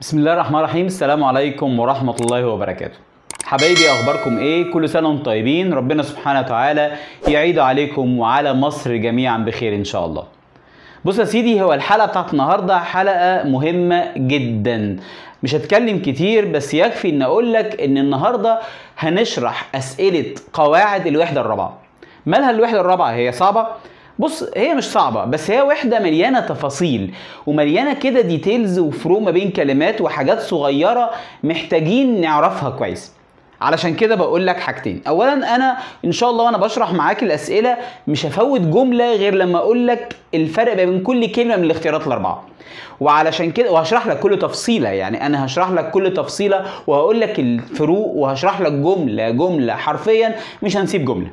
بسم الله الرحمن الرحيم السلام عليكم ورحمة الله وبركاته حبايبي اخباركم ايه كل سنه وانتم طيبين ربنا سبحانه وتعالى يعيد عليكم وعلى مصر جميعا بخير ان شاء الله بص يا سيدي هو الحلقه بتاعت النهارده حلقه مهمه جدا مش هتكلم كتير بس يكفي ان اقول لك ان النهارده هنشرح اسئله قواعد الوحده الرابعه مالها الوحده الرابعه هي صعبه بص هي مش صعبه بس هي وحده مليانه تفاصيل ومليانه كده ديتيلز وفرو ما بين كلمات وحاجات صغيره محتاجين نعرفها كويس علشان كده بقول لك حاجتين اولا انا ان شاء الله وانا بشرح معاك الاسئله مش هفوت جمله غير لما اقول لك الفرق بين كل كلمه من الاختيارات الاربعه وعلشان كده وهشرح لك كل تفصيله يعني انا هشرح لك كل تفصيله وهقول لك الفروق وهشرح لك جمله جمله حرفيا مش هنسيب جمله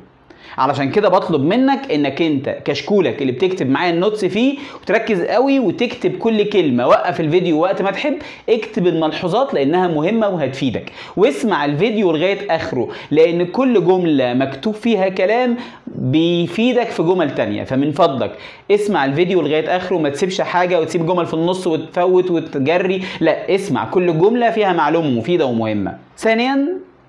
علشان كده بطلب منك انك انت كشكولك اللي بتكتب معايا النوتس فيه وتركز قوي وتكتب كل كلمه وقف الفيديو وقت ما تحب اكتب الملحوظات لانها مهمه وهتفيدك واسمع الفيديو لغايه اخره لان كل جمله مكتوب فيها كلام بيفيدك في جمل تانية فمن فضلك اسمع الفيديو لغايه اخره ما تسيبش حاجه وتسيب جمل في النص وتفوت وتجري لا اسمع كل جمله فيها معلومه مفيده ومهمه ثانيا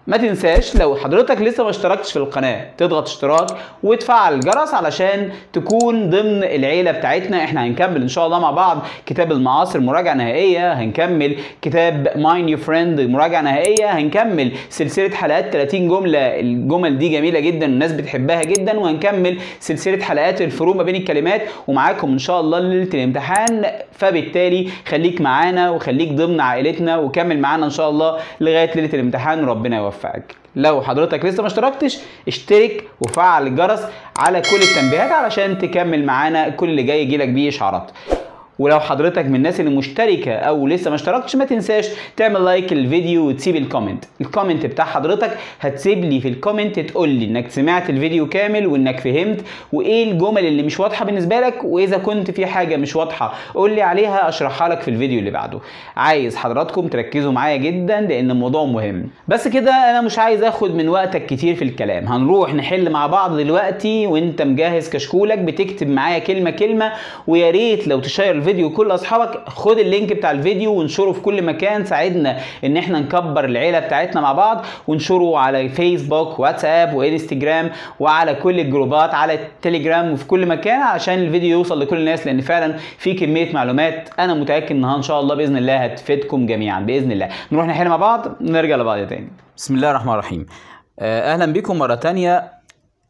ما تنساش لو حضرتك لسه ما اشتركتش في القناة تضغط اشتراك وتفعل الجرس علشان تكون ضمن العيلة بتاعتنا احنا هنكمل ان شاء الله مع بعض كتاب المعاصر مراجعة نهائية هنكمل كتاب ماين يور فريند مراجعة نهائية هنكمل سلسلة حلقات 30 جملة الجمل دي جميلة جدا الناس بتحبها جدا وهنكمل سلسلة حلقات الفروق ما بين الكلمات ومعاكم ان شاء الله ليلة الامتحان فبالتالي خليك معانا وخليك ضمن عائلتنا وكمل معانا ان شاء الله لغاية ليلة الامتحان وربنا يوفقك يوفقك لو حضرتك لسه ما اشتركتش اشترك وفعل الجرس على كل التنبيهات علشان تكمل معانا كل اللي جاي يجيلك بيه اشعارات ولو حضرتك من الناس اللي مشتركه او لسه ما اشتركتش ما تنساش تعمل لايك للفيديو وتسيب الكومنت الكومنت بتاع حضرتك هتسيب لي في الكومنت تقول لي انك سمعت الفيديو كامل وانك فهمت وايه الجمل اللي مش واضحه بالنسبه لك واذا كنت في حاجه مش واضحه قول لي عليها اشرحها لك في الفيديو اللي بعده عايز حضراتكم تركزوا معايا جدا لان الموضوع مهم بس كده انا مش عايز اخد من وقتك كتير في الكلام هنروح نحل مع بعض دلوقتي وانت مجهز كشكولك بتكتب معايا كلمه كلمه ويا ريت لو تشير الفيديو لكل اصحابك خد اللينك بتاع الفيديو وانشره في كل مكان ساعدنا ان احنا نكبر العيله بتاعتنا مع بعض وانشره على فيسبوك واتساب وانستجرام وعلى كل الجروبات على التليجرام وفي كل مكان عشان الفيديو يوصل لكل الناس لان فعلا في كميه معلومات انا متاكد انها ان شاء الله باذن الله هتفيدكم جميعا باذن الله نروح نحل مع بعض نرجع لبعض تاني بسم الله الرحمن الرحيم آه، اهلا بكم مره تانية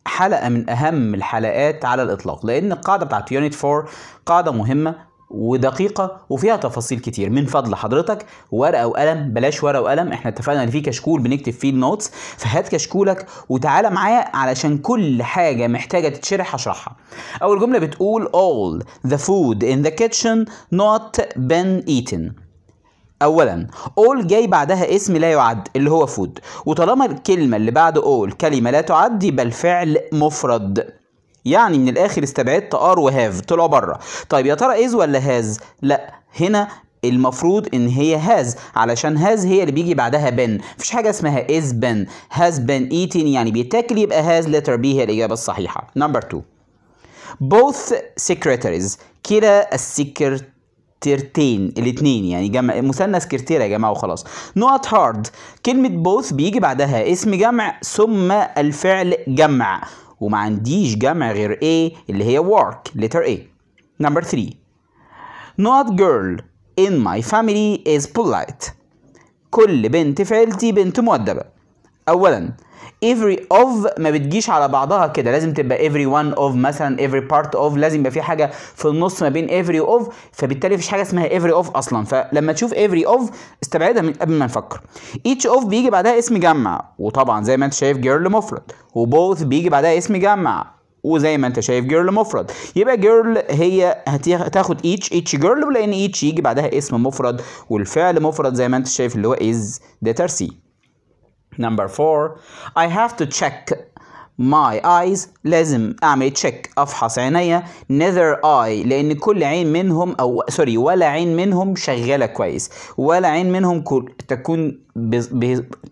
حلقه من اهم الحلقات على الاطلاق لان القاعده بتاعت يونت 4 قاعده مهمه ودقيقة وفيها تفاصيل كتير من فضل حضرتك ورقة وقلم بلاش ورقة وقلم احنا اتفقنا ان في كشكول بنكتب فيه النوتس فهات كشكولك وتعالى معايا علشان كل حاجة محتاجة تتشرح هشرحها اول جملة بتقول all the food in the kitchen not been eaten اولا all جاي بعدها اسم لا يعد اللي هو food وطالما الكلمة اللي بعد all كلمة لا تعد يبقى الفعل مفرد يعني من الاخر استبعدت ار وهاف طلعوا بره طيب يا ترى از ولا هاز لا هنا المفروض ان هي هاز علشان هاز هي اللي بيجي بعدها بن مفيش حاجه اسمها از بن هاز بن ايتين يعني بيتاكل يبقى هاز لتر بي هي الاجابه الصحيحه نمبر 2 بوث secretaries كلا السكرتير كرتيرتين الاثنين يعني جمع مثنى سكرتير يا جماعه وخلاص نقط هارد كلمه بوث بيجي بعدها اسم جمع ثم الفعل جمع وما عنديش جمع غير A اللي هي work letter A number 3 not girl in my family is polite كل بنت في عيلتي بنت مؤدبة أولا every of ما بتجيش على بعضها كده لازم تبقى every one of مثلا every part of لازم يبقى في حاجه في النص ما بين every of فبالتالي مفيش حاجه اسمها every of اصلا فلما تشوف every of استبعدها من قبل ما نفكر each of بيجي بعدها اسم جمع وطبعا زي ما انت شايف جيرل مفرد وبوث بيجي بعدها اسم جمع وزي ما انت شايف جيرل مفرد يبقى جيرل هي هتاخد ايتش ايتش جيرل ولان ايتش يجي بعدها اسم مفرد والفعل مفرد زي ما انت شايف اللي هو از ده ترسي Number four, I have to check my eyes لازم اعمل تشيك افحص عينيا نذر اي لان كل عين منهم او سوري ولا عين منهم شغاله كويس ولا عين منهم كل تكون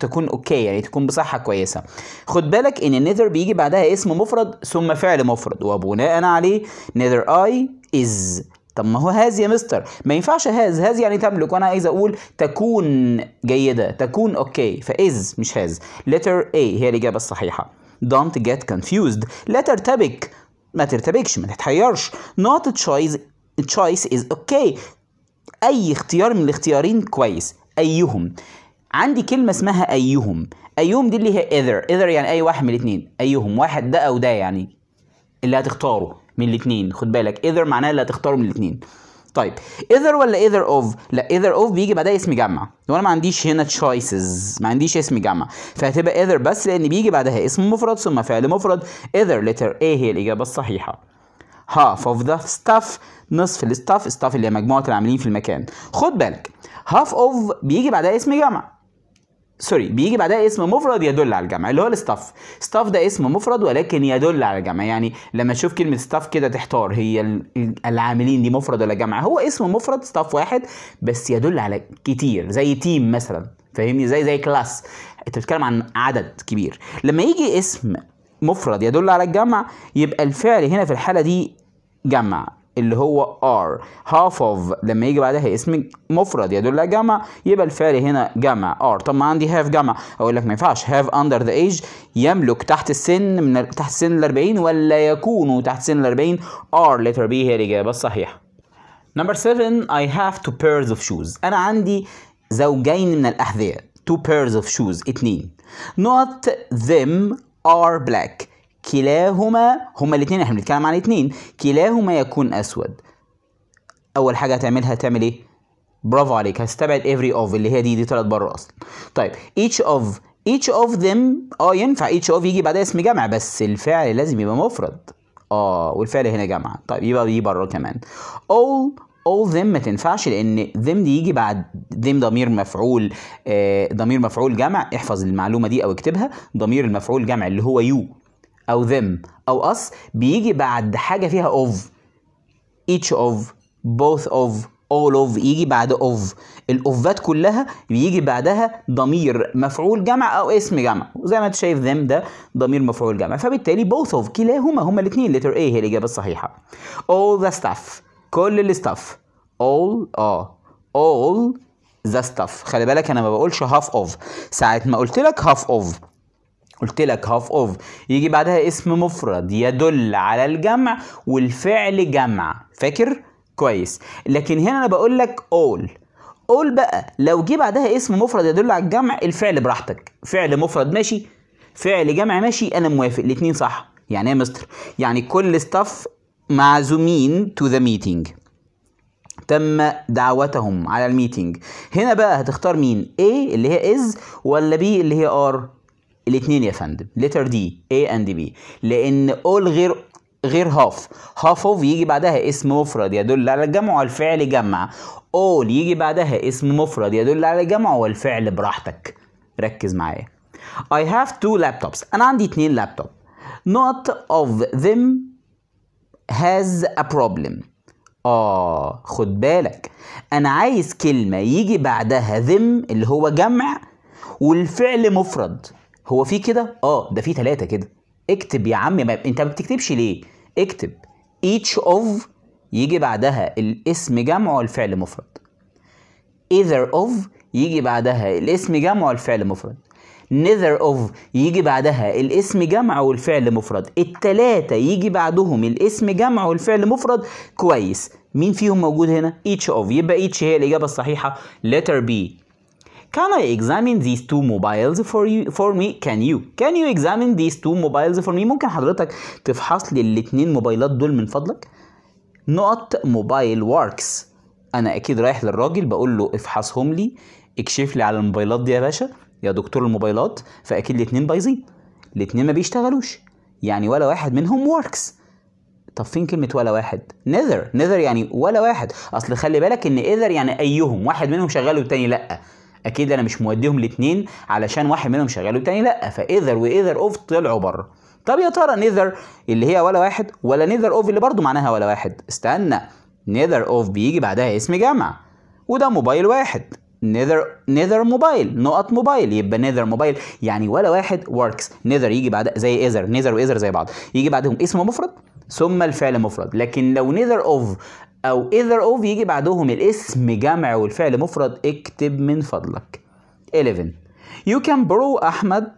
تكون اوكي يعني تكون بصحه كويسه خد بالك ان نذر بيجي بعدها اسم مفرد ثم فعل مفرد وبناء عليه نذر اي از طب ما هو هاز يا مستر ما ينفعش هاز هاز يعني تملك وانا عايز اقول تكون جيده تكون اوكي فاز مش هاز letter A هي الاجابه الصحيحه don't get confused لا ترتبك ما ترتبكش ما تتحيرش not a choice a choice is okay اي اختيار من الاختيارين كويس ايهم عندي كلمة اسمها أيهم أيهم دي اللي هي إذر إذر يعني أي واحد من الاتنين أيهم واحد ده أو ده يعني اللي هتختاره من الاثنين خد بالك ايذر معناها اللي هتختاره من الاثنين طيب ايذر ولا ايذر اوف لا ايذر اوف بيجي بعدها اسم جمع وانا ما عنديش هنا تشويسز ما عنديش اسم جمع فهتبقى ايذر بس لان بيجي بعدها اسم مفرد ثم فعل مفرد ايذر لتر ايه هي الاجابه الصحيحه هاف اوف ذا ستاف نصف الستاف الستاف اللي هي مجموعه العاملين في المكان خد بالك هاف اوف بيجي بعدها اسم جمع سوري بيجي بعدها اسم مفرد يدل على الجمع اللي هو الستاف ستاف ده اسم مفرد ولكن يدل على الجمع يعني لما تشوف كلمه ستاف كده تحتار هي العاملين دي مفرد ولا جمع هو اسم مفرد ستاف واحد بس يدل على كتير زي تيم مثلا فاهمني زي زي كلاس انت بتتكلم عن عدد كبير لما يجي اسم مفرد يدل على الجمع يبقى الفعل هنا في الحاله دي جمع اللي هو ار هاف اوف لما يجي بعدها اسم مفرد يدل على جمع يبقى الفعل هنا جمع ار طب ما عندي هاف جمع اقول لك ما ينفعش هاف اندر ذا ايج يملك تحت السن من تحت سن ال 40 ولا يكون تحت سن ال 40 ار لتر بي هي الاجابه الصحيحه نمبر 7 اي هاف تو بيرز اوف شوز انا عندي زوجين من الاحذيه تو بيرز اوف شوز اتنين نوت ذم ار بلاك كلاهما هما الاثنين احنا بنتكلم عن الاثنين كلاهما يكون اسود اول حاجه هتعملها تعمل ايه برافو عليك هستبعد every of اللي هي دي دي طلعت بره اصلا طيب each of each of them اه ينفع each of يجي بعدها اسم جمع بس الفعل لازم يبقى مفرد اه والفعل هنا جمع طيب يبقى دي بره كمان all all them ما تنفعش لان them دي يجي بعد them ضمير مفعول آه ضمير مفعول جمع احفظ المعلومه دي او اكتبها ضمير المفعول جمع اللي هو you أو them أو us بيجي بعد حاجة فيها of each of both of all of يجي بعد of الاوفات كلها بيجي بعدها ضمير مفعول جمع او اسم جمع وزي ما انت شايف them ده ضمير مفعول جمع فبالتالي both of كلاهما هما الاثنين letter A هي الاجابه الصحيحه all the stuff كل ال stuff all اه all the stuff خلي بالك انا ما بقولش half of ساعه ما قلت لك half of قلت لك هاف اوف يجي بعدها اسم مفرد يدل على الجمع والفعل جمع فاكر كويس لكن هنا انا بقول لك اول اول بقى لو جه بعدها اسم مفرد يدل على الجمع الفعل براحتك فعل مفرد ماشي فعل جمع ماشي انا موافق الاثنين صح يعني ايه يا مستر يعني كل ستاف معزومين تو ذا ميتنج تم دعوتهم على الميتنج هنا بقى هتختار مين A اللي هي is ولا B اللي هي are الاثنين يا فندم لتر دي A and B لأن all غير غير هاف هاف اوف يجي بعدها اسم مفرد يدل على الجمع والفعل جمع all يجي بعدها اسم مفرد يدل على الجمع والفعل براحتك ركز معايا I have two laptops أنا عندي اتنين لابتوب not of them has a problem آه خد بالك أنا عايز كلمة يجي بعدها them اللي هو جمع والفعل مفرد هو في كده اه ده في ثلاثه كده اكتب يا عم ما انت ما بتكتبش ليه اكتب each of يجي بعدها الاسم جمع والفعل مفرد either of يجي بعدها الاسم جمع والفعل مفرد neither of يجي بعدها الاسم جمع والفعل مفرد التلاتة يجي بعدهم الاسم جمع والفعل مفرد كويس مين فيهم موجود هنا each of يبقى each هي الإجابة الصحيحة letter B Can I examine these two mobiles for you for me? Can you? Can you examine these two mobiles for me? ممكن حضرتك تفحص لي الاثنين موبايلات دول من فضلك؟ Not mobile works. انا اكيد رايح للراجل بقول له افحصهم لي اكشف لي على الموبايلات دي يا باشا يا دكتور الموبايلات فاكيد الاثنين بايظين الاثنين ما بيشتغلوش يعني ولا واحد منهم works. طب فين كلمة ولا واحد؟ نذر نذر يعني ولا واحد أصل خلي بالك إن إذر يعني أيهم واحد منهم شغال والتاني لأ اكيد انا مش موديهم الاثنين علشان واحد منهم شغال والتاني لا فايذر وايذر اوف طلعوا بره طب يا ترى نيذر اللي هي ولا واحد ولا نيذر اوف اللي برضه معناها ولا واحد استنى نيذر اوف بيجي بعدها اسم جمع وده موبايل واحد نذر نذر موبايل نقط موبايل يبقى نذر موبايل يعني ولا واحد وركس نذر يجي بعد زي ايذر نذر وايذر زي بعض يجي بعدهم اسم مفرد ثم الفعل مفرد لكن لو نذر اوف او ايذر اوف يجي بعدهم الاسم جمع والفعل مفرد اكتب من فضلك 11 you can borrow احمد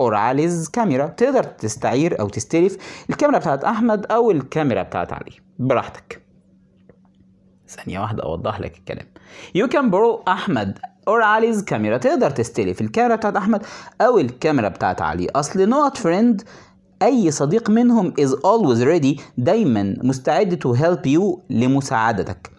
اور عليز كاميرا تقدر تستعير او تستلف الكاميرا بتاعت احمد او الكاميرا بتاعت علي براحتك ثانية واحدة أوضح لك الكلام. You can borrow أحمد or عليز كاميرا تقدر تستلف الكاميرا بتاعت أحمد أو الكاميرا بتاعت علي. أصل not friend أي صديق منهم is always ready دايما مستعد to help you لمساعدتك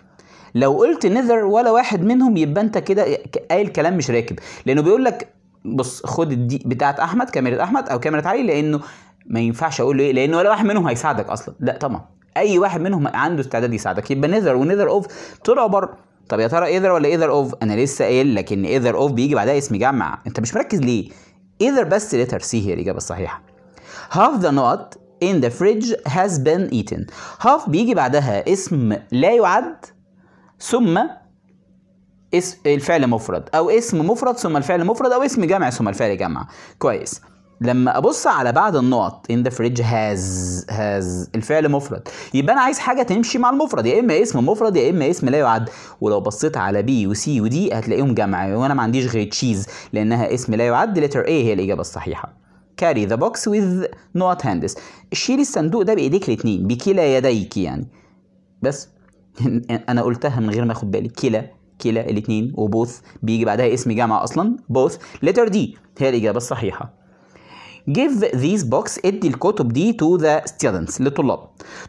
لو قلت نذر ولا واحد منهم يبقى انت كده قايل كلام مش راكب لانه بيقول لك بص خد الدي بتاعت احمد كاميرا احمد او كاميرا علي لانه ما ينفعش اقول له ايه لانه ولا واحد منهم هيساعدك اصلا لا طبعا اي واحد منهم عنده استعداد يساعدك يبقى نذر ونذر اوف تعتبر طب يا ترى ايذر ولا ايذر اوف انا لسه قايل لك ان ايذر اوف بيجي بعدها اسم جمع انت مش مركز ليه ايذر بس لتر سي هي الاجابه الصحيحه half the nut in the fridge has been eaten half بيجي بعدها اسم لا يعد ثم اسم الفعل مفرد او اسم مفرد ثم الفعل مفرد او اسم جمع ثم الفعل جمع كويس لما ابص على بعد النقط in the fridge has has الفعل مفرد يبقى انا عايز حاجه تمشي مع المفرد يا اما اسم مفرد يا اما اسم لا يعد ولو بصيت على بي وسي ودي هتلاقيهم جمع وانا ما عنديش غير تشيز لانها اسم لا يعد letter A هي الاجابه الصحيحه carry the box with not hands شيل الصندوق ده بايديك الاثنين بكلا يديك يعني بس انا قلتها من غير ما اخد بالي كلا كلا الاثنين وبوث بيجي بعدها اسم جامعة اصلا بوث letter D هي الاجابة الصحيحة give these box ادي الكتب دي to the students للطلاب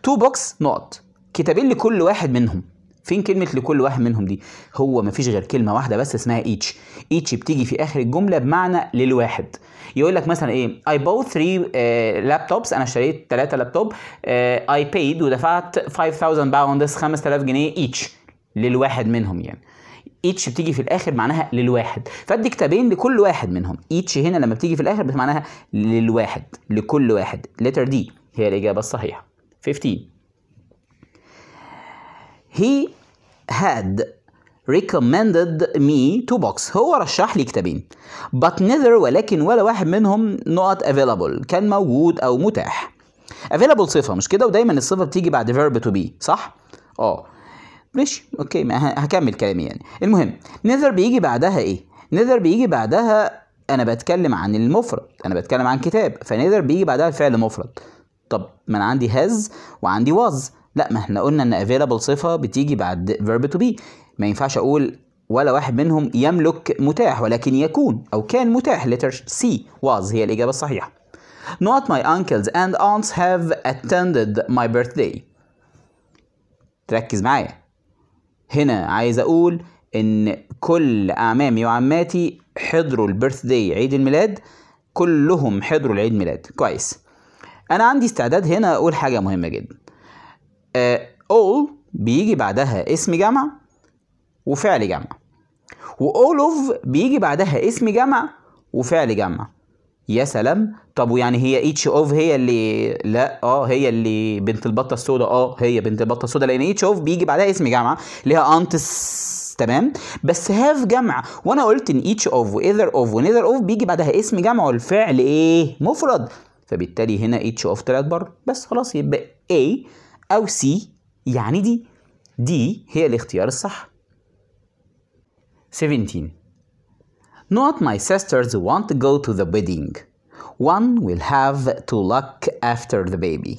two box نقط كتابين لكل واحد منهم فين كلمة لكل واحد منهم دي؟ هو مفيش غير كلمة واحدة بس اسمها ايتش، ايتش بتيجي في آخر الجملة بمعنى للواحد. يقول لك مثلا ايه؟ I bought three لابتوبس آه، laptops أنا اشتريت ثلاثة لابتوب uh, I paid ودفعت 5000 باوندز 5000 جنيه ايتش للواحد منهم يعني. ايتش بتيجي في الاخر معناها للواحد فادي كتابين لكل واحد منهم ايتش هنا لما بتيجي في الاخر معناها للواحد لكل واحد letter D هي الاجابه الصحيحه 15 he had recommended me two books هو رشح لي كتابين but neither ولكن ولا واحد منهم not available كان موجود او متاح available صفه مش كده ودايما الصفه بتيجي بعد verb to be صح اه ماشي اوكي ما هكمل كلامي يعني المهم neither بيجي بعدها ايه neither بيجي بعدها انا بتكلم عن المفرد انا بتكلم عن كتاب فنذر بيجي بعدها الفعل مفرد طب ما انا عندي هاز وعندي واز لا ما احنا قلنا ان available صفه بتيجي بعد verb to be ما ينفعش اقول ولا واحد منهم يملك متاح ولكن يكون او كان متاح letter C was هي الاجابه الصحيحه not my uncles and aunts have attended my birthday تركز معايا هنا عايز اقول ان كل اعمامي وعماتي حضروا البيرث داي عيد الميلاد كلهم حضروا العيد ميلاد كويس انا عندي استعداد هنا اقول حاجه مهمه جدا آه، all بيجي بعدها اسم جمع وفعل جمع وall of بيجي بعدها اسم جمع وفعل جمع يا سلام طب ويعني هي each اوف هي اللي لا اه هي اللي بنت البطه السوداء اه هي بنت البطه السوداء لان each اوف بيجي بعدها اسم جمع ليها aunts تمام بس هاف جمع وانا قلت ان ايتش اوف وايذر اوف ونيذر اوف بيجي بعدها اسم جمع والفعل ايه مفرد فبالتالي هنا ايتش اوف طلعت بره بس خلاص يبقى A أو سي يعني دي دي هي الاختيار الصح 17 Not my sisters want to go to the wedding One will have to look after the baby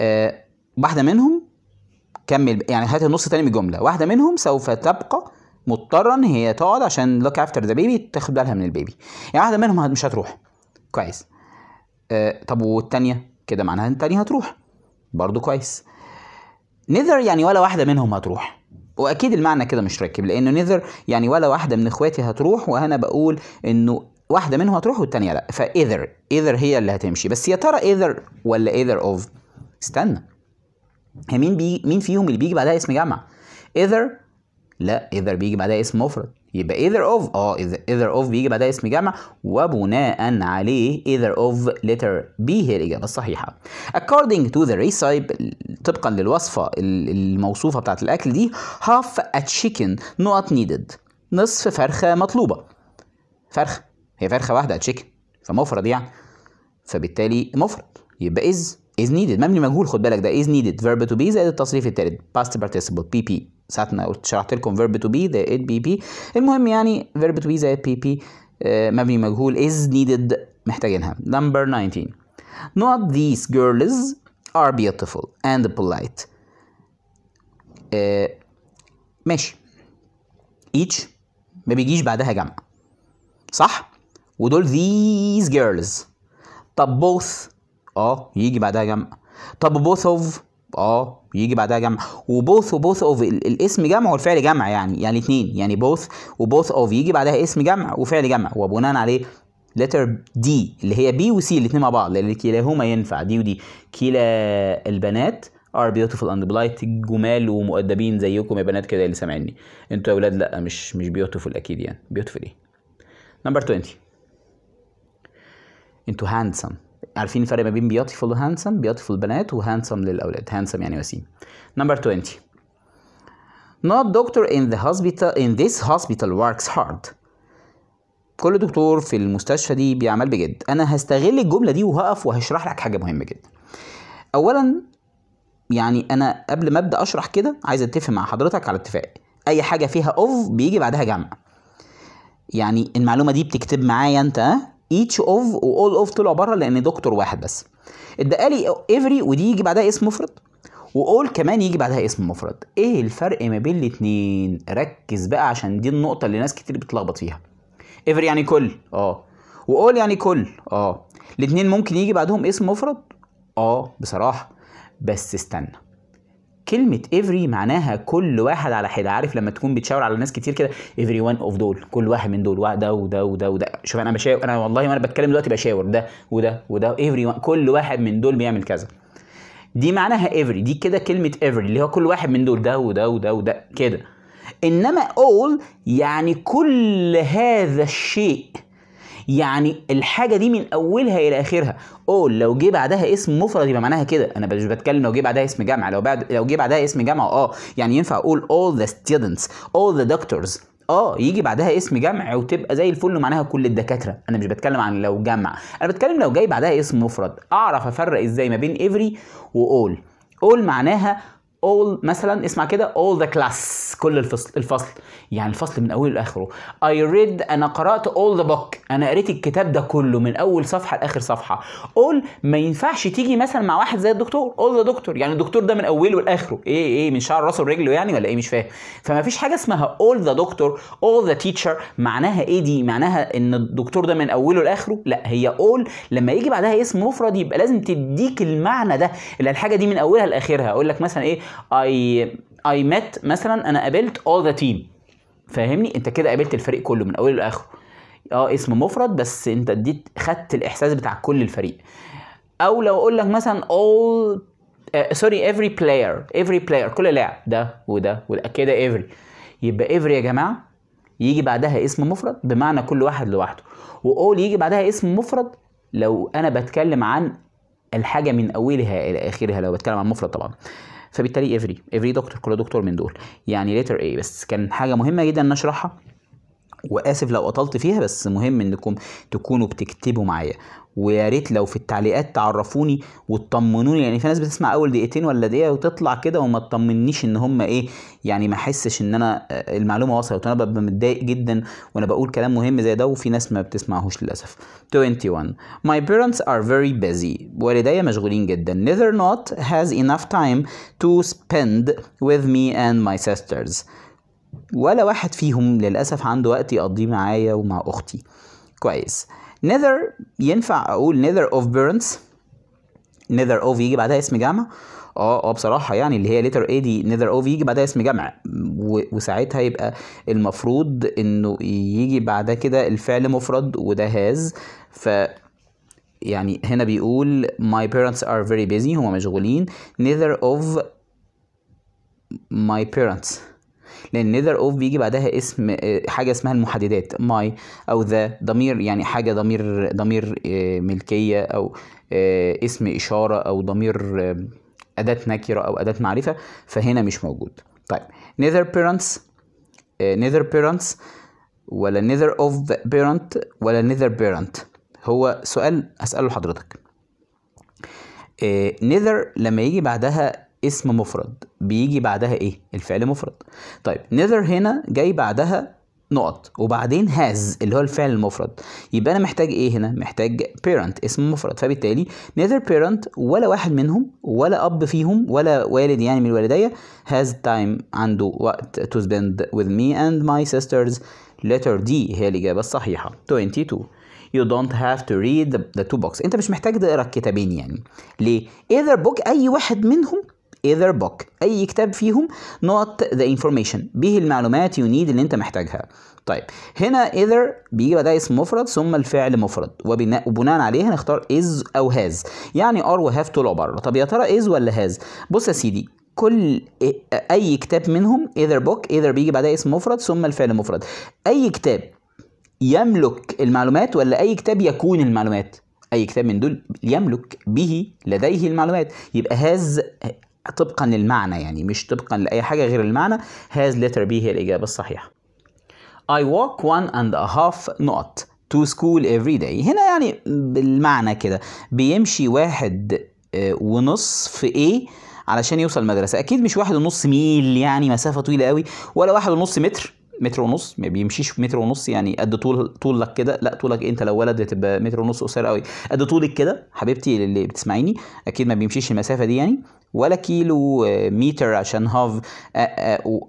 أه واحدة منهم كمل يعني هات النص تاني من الجملة واحدة منهم سوف تبقى مضطرا هي تقعد عشان لوك افتر ذا بيبي تاخد بالها من البيبي يعني واحدة منهم مش هتروح كويس أه طب والتانية كده معناها التانية هتروح برضو كويس نذر يعني ولا واحدة منهم هتروح واكيد المعنى كده مش راكب لانه نذر يعني ولا واحدة من اخواتي هتروح وانا بقول انه واحدة منهم هتروح والتانية لا فإذر إذر هي اللي هتمشي بس يا ترى إذر ولا إذر أوف استنى هي مين بي مين فيهم اللي بيجي بعدها اسم جمع إذر لا إذر بيجي بعدها اسم مفرد يبقى either of اه either of بيجي بعدها اسم جمع وبناء عليه either of letter B هي الإجابة الصحيحة. According to the recipe طبقا للوصفة الموصوفة بتاعت الأكل دي half a chicken not needed نصف فرخة مطلوبة. فرخة هي فرخة واحدة chicken فمفرد يعني فبالتالي مفرد يبقى is is needed مبني مجهول خد بالك ده is needed verb to be زائد التصريف التالت past participle PP ساعة ما قلت شرحت لكم verb to be زائد be be المهم يعني verb to be زائد be be مبني مجهول is needed محتاجينها number 19 not these girls are beautiful and polite ماشي each ما بيجيش بعدها جمع صح ودول these girls طب both اه يجي بعدها جمع طب both of اه يجي بعدها جمع وبوث وبوث اوف الاسم جمع والفعل جمع يعني يعني اتنين يعني بوث وبوث اوف يجي بعدها اسم جمع وفعل جمع وبناء عليه لتر دي اللي هي بي وسي الاثنين مع بعض لان كلاهما ينفع دي ودي كلا البنات ار بيوتيفول اند بلايت جمال ومؤدبين زيكم يا بنات كده اللي سامعني انتوا يا اولاد لا مش مش بيوتيفول اكيد يعني بيوتيفول ايه نمبر 20 انتوا هاندسم عارفين الفرق ما بين بيوتيفول وهانسم بيوتيفول بنات وهانسم للاولاد هانسم يعني وسيم نمبر 20 not doctor in the hospital in this hospital works hard كل دكتور في المستشفى دي بيعمل بجد انا هستغل الجمله دي وهقف وهشرح لك حاجه مهمه جدا اولا يعني انا قبل ما ابدا اشرح كده عايز اتفق مع حضرتك على اتفاق اي حاجه فيها اوف بيجي بعدها جمع يعني المعلومه دي بتكتب معايا انت ايتش اوف و اوف طلعوا بره لان دكتور واحد بس اتبقى لي ودي يجي بعدها اسم مفرد وقول كمان يجي بعدها اسم مفرد ايه الفرق ما بين الاتنين ركز بقى عشان دي النقطه اللي ناس كتير بتلخبط فيها افري يعني كل اه وقول يعني كل اه الاتنين ممكن يجي بعدهم اسم مفرد اه بصراحه بس استنى كلمه افري معناها كل واحد على حده عارف لما تكون بتشاور على ناس كتير كده افري وان اوف دول كل واحد من دول ده وده وده وده شوف انا بشاور انا والله وانا بتكلم دلوقتي بشاور ده وده وده افري كل واحد من دول بيعمل كذا دي معناها افري دي كده كلمه افري اللي هو كل واحد من دول ده وده وده وده كده انما all يعني كل هذا الشيء يعني الحاجه دي من اولها الى اخرها اول لو جه بعدها اسم مفرد يبقى معناها كده انا مش بتكلم لو جه بعدها اسم جمع لو بعد لو جه بعدها اسم جمع اه يعني ينفع اقول all the students all the doctors اه يجي بعدها اسم جمع وتبقى زي الفل معناها كل الدكاتره انا مش بتكلم عن لو جمع انا بتكلم لو جاي بعدها اسم مفرد اعرف افرق ازاي ما بين افري واول اول معناها all مثلا اسمع كده all the class كل الفصل الفصل يعني الفصل من اوله لاخره I read انا قرات all the book انا قريت الكتاب ده كله من اول صفحه لاخر صفحه all ما ينفعش تيجي مثلا مع واحد زي الدكتور all the دكتور يعني الدكتور ده من اوله لاخره ايه ايه من شعر راسه لرجله يعني ولا ايه مش فاهم فما فيش حاجه اسمها all the دكتور all the teacher معناها ايه دي معناها ان الدكتور ده من اوله لاخره لا هي all لما يجي بعدها اسم مفرد يبقى لازم تديك المعنى ده اللي الحاجه دي من اولها لاخرها اقول لك مثلا ايه اي اي met مثلا انا قابلت all ذا تيم فاهمني انت كده قابلت الفريق كله من اوله لاخره اه اسم مفرد بس انت اديت خدت الاحساس بتاع كل الفريق او لو اقول لك مثلا all سوري افري بلاير افري بلاير كل لاعب ده وده وده كده افري يبقى افري يا جماعه يجي بعدها اسم مفرد بمعنى كل واحد لوحده واول يجي بعدها اسم مفرد لو انا بتكلم عن الحاجه من اولها الى اخرها لو بتكلم عن مفرد طبعا فبالتالي every افري doctor كل دكتور من دول يعني letter A بس كان حاجة مهمة جدا اشرحها واسف لو اطلت فيها بس مهم انكم تكونوا بتكتبوا معايا ويا ريت لو في التعليقات تعرفوني وتطمنوني يعني في ناس بتسمع اول دقيقتين ولا دقيقه وتطلع كده وما تطمنيش ان هم ايه يعني ما احسش ان انا آه، المعلومه وصلت وانا ببقى متضايق جدا وانا بقول كلام مهم زي ده وفي ناس ما بتسمعهوش للاسف 21 My parents are very busy والدي مشغولين جدا neither not has enough time to spend with me and my sisters ولا واحد فيهم للاسف عنده وقت يقضيه معايا ومع اختي كويس نذر ينفع اقول نذر اوف بيرنتس نذر اوف يجي بعدها اسم جمع اه اه بصراحه يعني اللي هي ليتر اي دي نذر اوف يجي بعدها اسم جمع وساعتها يبقى المفروض انه يجي بعدها كده الفعل مفرد وده هاز ف يعني هنا بيقول my parents are very busy هما مشغولين neither of my parents لان نيذر اوف بيجي بعدها اسم آه، حاجه اسمها المحددات ماي او ذا ضمير يعني حاجه ضمير ضمير آه، ملكيه او آه، اسم اشاره او ضمير اداه نكره او اداه معرفه فهنا مش موجود طيب نيذر بيرنتس نيذر بيرنتس ولا نيذر اوف بيرنت ولا نيذر بيرنت هو سؤال هساله لحضرتك نيذر لما يجي بعدها اسم مفرد بيجي بعدها ايه الفعل مفرد طيب نذر هنا جاي بعدها نقط وبعدين هاز اللي هو الفعل المفرد يبقى انا محتاج ايه هنا محتاج parent اسم مفرد فبالتالي neither parent ولا واحد منهم ولا اب فيهم ولا والد يعني من الوالديه has time عنده وقت to spend with me and my sisters letter D هي الاجابه الصحيحه 22 you don't have to read the, the two books انت مش محتاج تقرا الكتابين يعني ليه either book اي واحد منهم either book اي كتاب فيهم not the information به المعلومات you need اللي انت محتاجها طيب هنا either بيجي بعدها اسم مفرد ثم الفعل مفرد وبناء عليه هنختار is او has يعني are و have طلعوا بره طب يا ترى is ولا has بص يا سيدي كل اي كتاب منهم either book either بيجي بعدها اسم مفرد ثم الفعل مفرد اي كتاب يملك المعلومات ولا اي كتاب يكون المعلومات اي كتاب من دول يملك به لديه المعلومات يبقى هاز طبقا للمعنى يعني مش طبقا لأي حاجة غير المعنى has letter B هي الإجابة الصحيحة I walk one and a half not to school every day هنا يعني بالمعنى كده بيمشي واحد آه، ونص في ايه علشان يوصل المدرسة أكيد مش واحد ونص ميل يعني مسافة طويلة قوي ولا واحد ونص متر متر ونص ما بيمشيش متر ونص يعني قد طول طولك كده لا طولك انت لو ولد هتبقى متر ونص قصير قوي قد طولك كده حبيبتي اللي بتسمعيني اكيد ما بيمشيش المسافه دي يعني ولا كيلو آه، متر عشان هاف آه،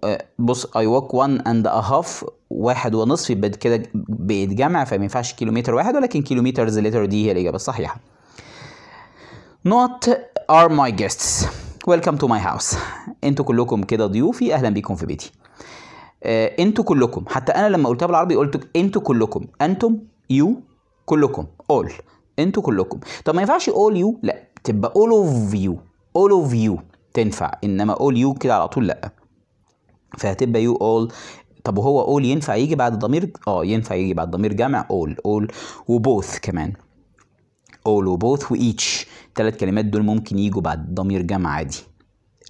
آه، بص اي ووك 1 اند ا هاف واحد ونصف يبقى كده بيتجمع فما ينفعش كيلومتر واحد ولكن كيلومترز لتر دي هي الاجابه الصحيحه not are my guests welcome to my house انتوا كلكم كده ضيوفي اهلا بيكم في بيتي انتوا كلكم حتى انا لما قلتها بالعربي قلت انتوا كلكم انتم يو كلكم all انتوا كلكم طب ما ينفعش all you لا تبقى all of you all of you تنفع انما all you كده على طول لا فهتبقى you all طب وهو all ينفع يجي بعد ضمير اه ينفع يجي بعد ضمير جمع all all وبوث كمان all وبوث وايتش الثلاث كلمات دول ممكن يجوا بعد ضمير جمع عادي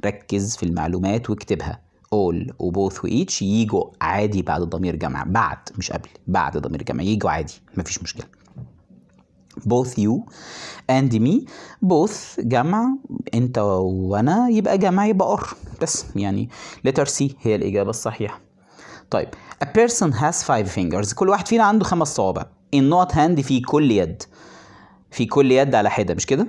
ركز في المعلومات واكتبها all وبوث وايتش يجوا عادي بعد ضمير جمع بعد مش قبل بعد ضمير جمع يجوا عادي مفيش مشكله both you and me both جمع انت وانا يبقى جمع يبقى ار بس يعني letter C هي الإجابة الصحيحة طيب a person has five fingers كل واحد فينا عنده خمس صوابع in not hand في كل يد في كل يد على حدة مش كده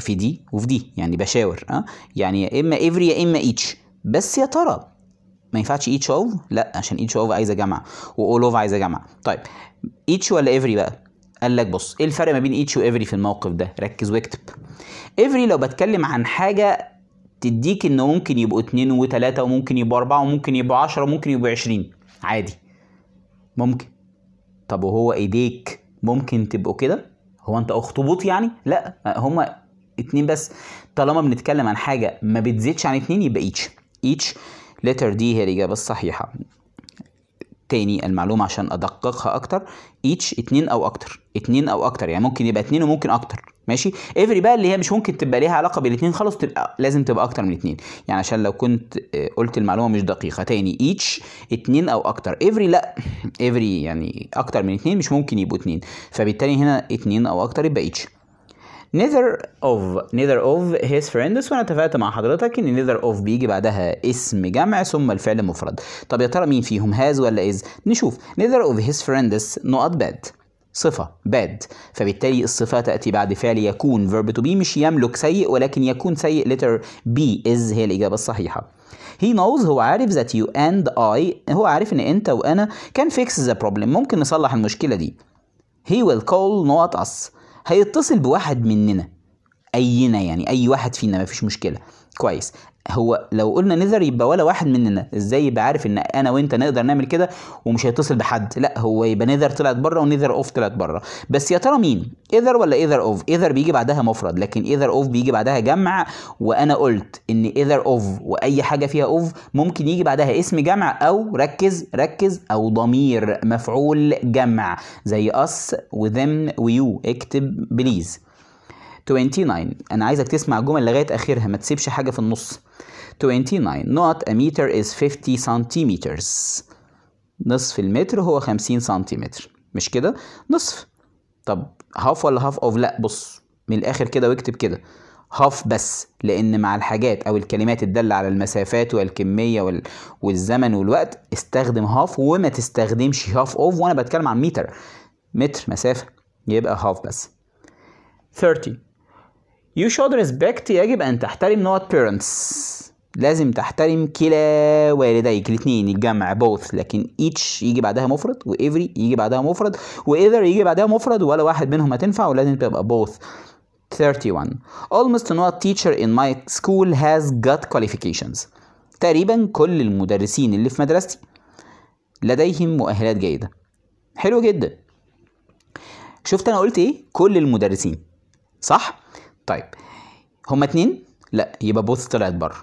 في دي وفي دي يعني بشاور أه؟ يعني يا اما every يا اما each بس يا ترى ما ينفعش each of لا عشان each of عايزه جمع و all of عايزه جمع طيب each ولا every بقى قال لك بص ايه الفرق ما بين ايتش وافري في الموقف ده ركز واكتب افري لو بتكلم عن حاجه تديك ان ممكن يبقوا اتنين وتلاتة وممكن يبقوا اربعة وممكن يبقوا عشرة وممكن يبقوا عشرين عادي ممكن طب وهو ايديك ممكن تبقوا كده هو انت اخطبوط يعني لا هما اتنين بس طالما بنتكلم عن حاجه ما بتزيدش عن اتنين يبقى ايتش ايتش لتر دي هي الاجابه الصحيحه تاني المعلومة عشان أدققها أكتر each اتنين أو أكتر اتنين أو أكتر يعني ممكن يبقى اتنين وممكن أكتر ماشي every بقى اللي هي مش ممكن تبقى ليها علاقة بالاتنين خالص تبقى لازم تبقى أكتر من اتنين يعني عشان لو كنت آه، قلت المعلومة مش دقيقة تاني each اتنين أو أكتر every لأ every يعني أكتر من اتنين مش ممكن يبقوا اتنين فبالتالي هنا اتنين أو أكتر يبقى each neither of neither of his friends وانا اتفقت مع حضرتك ان neither of بيجي بعدها اسم جمع ثم الفعل مفرد طب يا ترى مين فيهم هاز ولا از نشوف neither of his friends not bad صفة bad فبالتالي الصفة تأتي بعد فعل يكون verb to be مش يملك سيء ولكن يكون سيء letter B is هي الإجابة الصحيحة he knows هو عارف that you and I هو عارف إن أنت وأنا can fix the problem ممكن نصلح المشكلة دي he will call not us هيتصل بواحد مننا اينا يعني اي واحد فينا مفيش مشكله كويس هو لو قلنا نذر يبقى ولا واحد مننا ازاي يبقى عارف ان انا وانت نقدر نعمل كده ومش هيتصل بحد لا هو يبقى نذر طلعت بره ونذر اوف طلعت بره بس يا ترى مين ايذر ولا ايذر اوف ايذر بيجي بعدها مفرد لكن ايذر اوف بيجي بعدها جمع وانا قلت ان ايذر اوف واي حاجه فيها اوف ممكن يجي بعدها اسم جمع او ركز ركز او ضمير مفعول جمع زي اس وذم ويو اكتب بليز 29 انا عايزك تسمع الجمل لغايه اخرها ما تسيبش حاجه في النص 29 not a meter is 50 centimeters نصف المتر هو 50 سنتيمتر مش كده نصف طب هاف ولا هاف اوف لا بص من الاخر كده واكتب كده هاف بس لان مع الحاجات او الكلمات الداله على المسافات والكميه وال... والزمن والوقت استخدم هاف وما تستخدمش هاف اوف وانا بتكلم عن متر متر مسافه يبقى هاف بس 30 You should respect يجب أن تحترم not parents لازم تحترم كلا والديك الاثنين الجمع both لكن each يجي بعدها مفرد و every يجي بعدها مفرد و either يجي بعدها مفرد ولا واحد منهم هتنفع ولازم تبقى both 31 almost no teacher in my school has got qualifications تقريبا كل المدرسين اللي في مدرستي لديهم مؤهلات جيدة حلو جدا شفت انا قلت ايه كل المدرسين صح طيب هما اتنين لا يبقى بوث طلعت بره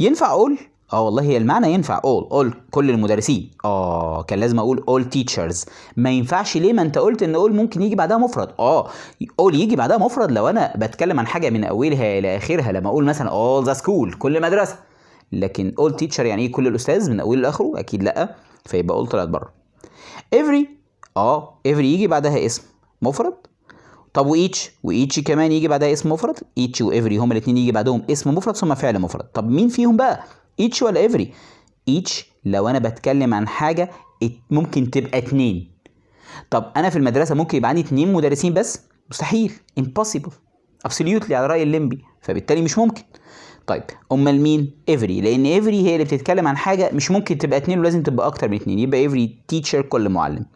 ينفع اقول اه والله هي المعنى ينفع اول اول كل المدرسين اه كان لازم اقول اول تيتشرز ما ينفعش ليه ما انت قلت ان اول ممكن يجي بعدها مفرد اه اول يجي بعدها مفرد لو انا بتكلم عن حاجه من اولها الى اخرها لما اقول مثلا اول ذا سكول كل مدرسه لكن اول تيتشر يعني ايه كل الاستاذ من اوله لاخره اكيد لا فيبقى اول طلعت بره افري اه افري يجي بعدها اسم مفرد طب وايتش وايتش كمان يجي بعدها اسم مفرد ايتش وافري هما الاثنين يجي بعدهم اسم مفرد ثم فعل مفرد طب مين فيهم بقى ايتش ولا افري ايتش لو انا بتكلم عن حاجه ممكن تبقى اتنين طب انا في المدرسه ممكن يبقى عندي اتنين مدرسين بس مستحيل امبوسيبل ابسوليوتلي على راي الليمبي فبالتالي مش ممكن طيب امال مين افري لان افري هي اللي بتتكلم عن حاجه مش ممكن تبقى اتنين ولازم تبقى اكتر من اتنين يبقى افري تيتشر كل معلم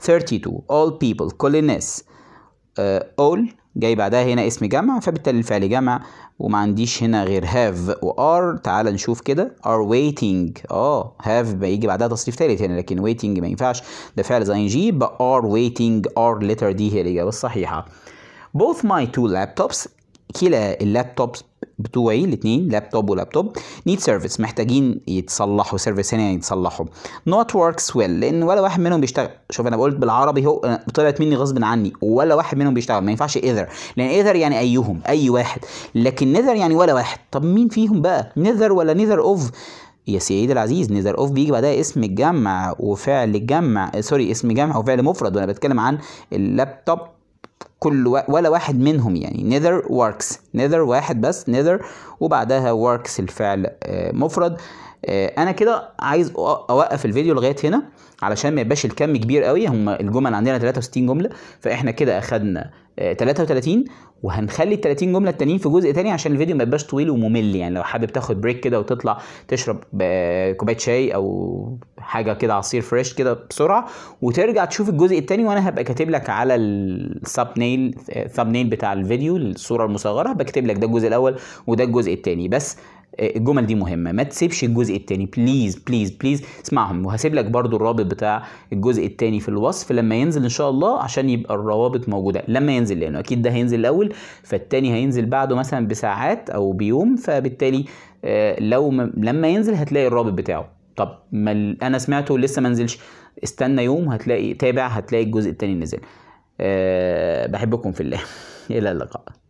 32 all people كل الناس آه، all جاي بعدها هنا اسم جمع فبالتالي الفعل جمع وما عنديش هنا غير have وار تعال نشوف كده are waiting اه have بيجي بعدها تصريف ثالث هنا لكن waiting ما ينفعش ده فعل زي جي are waiting are letter دي هي الإجابة الصحيحة both my two laptops كلا اللابتوبس بتوعي الاثنين لابتوب ولابتوب نيد سيرفيس محتاجين يتصلحوا سيرفيس هنا يعني يتصلحوا نوت وركس ويل لان ولا واحد منهم بيشتغل شوف انا قلت بالعربي هو طلعت مني غصب عني ولا واحد منهم بيشتغل ما ينفعش ايذر لان ايذر يعني ايهم اي واحد لكن نذر يعني ولا واحد طب مين فيهم بقى نذر ولا نذر اوف يا سيدي العزيز نذر اوف بيجي بعدها اسم الجمع وفعل الجمع سوري اسم جمع وفعل مفرد وانا بتكلم عن اللابتوب كل ولا واحد منهم يعني neither works نذر واحد بس neither وبعدها works الفعل آه، مفرد آه، انا كده عايز اوقف الفيديو لغايه هنا علشان ما يبقاش الكم كبير قوي هم الجمل عندنا 63 جمله فاحنا كده اخدنا 33 آه، وهنخلي ال 30 جمله التانيين في جزء تاني عشان الفيديو ما يبقاش طويل وممل يعني لو حابب تاخد بريك كده وتطلع تشرب آه، كوبايه شاي او حاجه كده عصير فريش كده بسرعه وترجع تشوف الجزء التاني وانا هبقى كاتب لك على السب نيل ثاب نيل بتاع الفيديو الصوره المصغره بكتب لك ده الجزء الاول وده الجزء التاني بس الجمل دي مهمه ما تسيبش الجزء الثاني بليز بليز بليز اسمعهم وهسيب لك برده الرابط بتاع الجزء الثاني في الوصف لما ينزل ان شاء الله عشان يبقى الروابط موجوده لما ينزل لانه اكيد ده هينزل الاول فالتاني هينزل بعده مثلا بساعات او بيوم فبالتالي آه، لو م... لما ينزل هتلاقي الرابط بتاعه طب ما انا سمعته لسه ما نزلش استنى يوم هتلاقي تابع هتلاقي الجزء الثاني نزل أه بحبكم في الله الى اللقاء